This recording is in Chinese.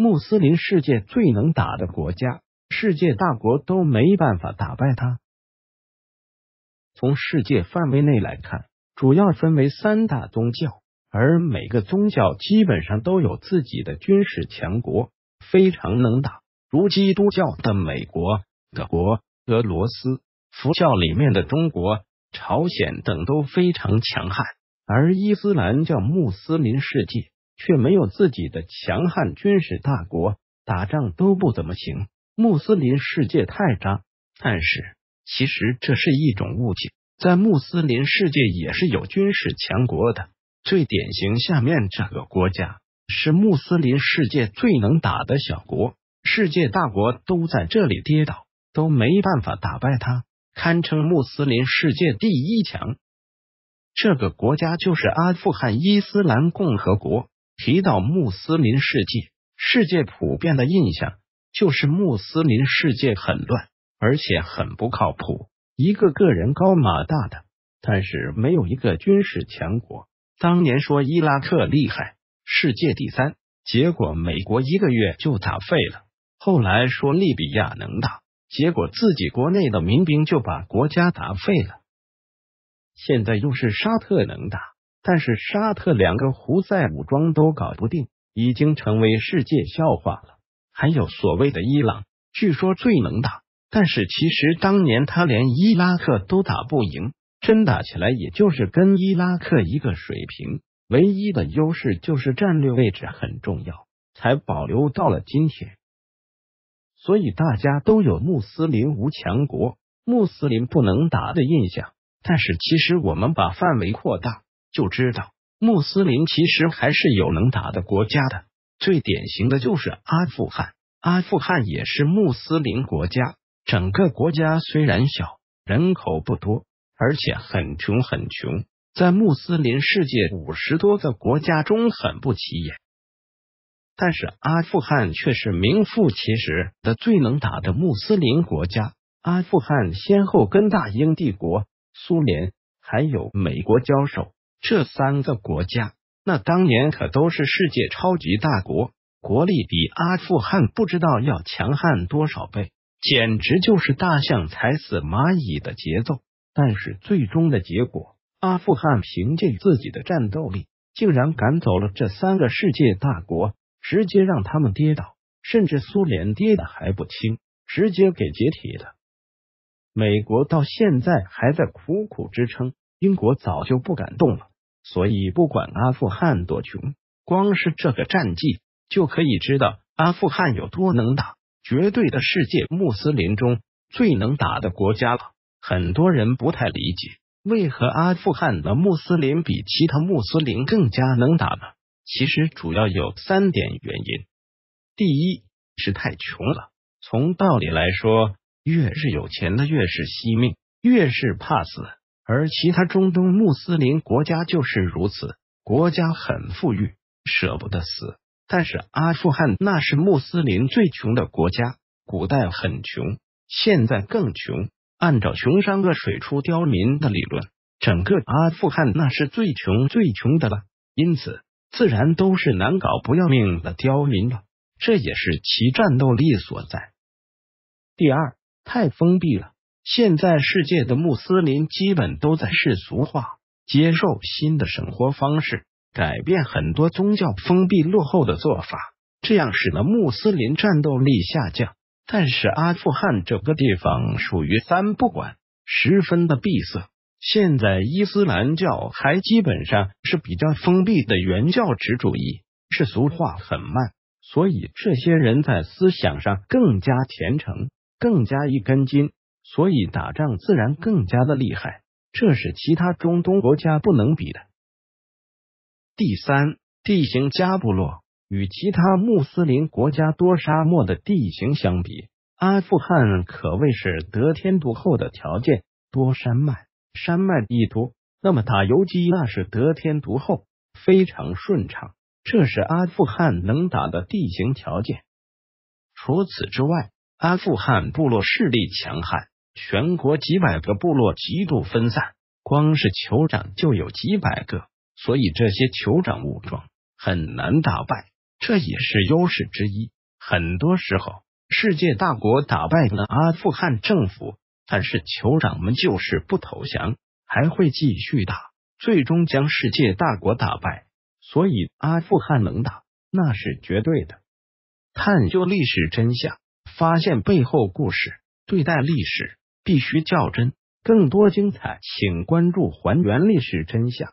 穆斯林世界最能打的国家，世界大国都没办法打败他。从世界范围内来看，主要分为三大宗教，而每个宗教基本上都有自己的军事强国，非常能打。如基督教的美国、德国、俄罗斯，佛教里面的中国、朝鲜等都非常强悍。而伊斯兰教穆斯林世界。却没有自己的强悍军事大国，打仗都不怎么行。穆斯林世界太渣，但是其实这是一种误解，在穆斯林世界也是有军事强国的。最典型，下面这个国家是穆斯林世界最能打的小国，世界大国都在这里跌倒，都没办法打败他，堪称穆斯林世界第一强。这个国家就是阿富汗伊斯兰共和国。提到穆斯林世界，世界普遍的印象就是穆斯林世界很乱，而且很不靠谱。一个个人高马大的，但是没有一个军事强国。当年说伊拉克厉害，世界第三，结果美国一个月就打废了。后来说利比亚能打，结果自己国内的民兵就把国家打废了。现在又是沙特能打。但是沙特两个胡塞武装都搞不定，已经成为世界笑话了。还有所谓的伊朗，据说最能打，但是其实当年他连伊拉克都打不赢，真打起来也就是跟伊拉克一个水平。唯一的优势就是战略位置很重要，才保留到了今天。所以大家都有穆斯林无强国、穆斯林不能打的印象，但是其实我们把范围扩大。就知道穆斯林其实还是有能打的国家的，最典型的就是阿富汗。阿富汗也是穆斯林国家，整个国家虽然小，人口不多，而且很穷很穷，在穆斯林世界五十多个国家中很不起眼，但是阿富汗却是名副其实的最能打的穆斯林国家。阿富汗先后跟大英帝国、苏联还有美国交手。这三个国家，那当年可都是世界超级大国，国力比阿富汗不知道要强悍多少倍，简直就是大象踩死蚂蚁的节奏。但是最终的结果，阿富汗凭借自己的战斗力，竟然赶走了这三个世界大国，直接让他们跌倒，甚至苏联跌的还不轻，直接给解体了。美国到现在还在苦苦支撑。英国早就不敢动了，所以不管阿富汗多穷，光是这个战绩就可以知道阿富汗有多能打，绝对的世界穆斯林中最能打的国家了。很多人不太理解，为何阿富汗的穆斯林比其他穆斯林更加能打呢？其实主要有三点原因：第一是太穷了。从道理来说，越是有钱的，越是惜命，越是怕死。而其他中东穆斯林国家就是如此，国家很富裕，舍不得死。但是阿富汗那是穆斯林最穷的国家，古代很穷，现在更穷。按照穷山恶水出刁民的理论，整个阿富汗那是最穷最穷的了，因此自然都是难搞不要命的刁民了。这也是其战斗力所在。第二，太封闭了。现在世界的穆斯林基本都在世俗化，接受新的生活方式，改变很多宗教封闭落后的做法，这样使得穆斯林战斗力下降。但是阿富汗这个地方属于三不管，十分的闭塞。现在伊斯兰教还基本上是比较封闭的原教旨主义，世俗化很慢，所以这些人在思想上更加虔诚，更加一根筋。所以打仗自然更加的厉害，这是其他中东国家不能比的。第三，地形加部落与其他穆斯林国家多沙漠的地形相比，阿富汗可谓是得天独厚的条件。多山脉，山脉一多，那么打游击那是得天独厚，非常顺畅。这是阿富汗能打的地形条件。除此之外，阿富汗部落势力强悍。全国几百个部落极度分散，光是酋长就有几百个，所以这些酋长武装很难打败，这也是优势之一。很多时候，世界大国打败了阿富汗政府，但是酋长们就是不投降，还会继续打，最终将世界大国打败。所以，阿富汗能打那是绝对的。探究历史真相，发现背后故事，对待历史。必须较真，更多精彩，请关注《还原历史真相》。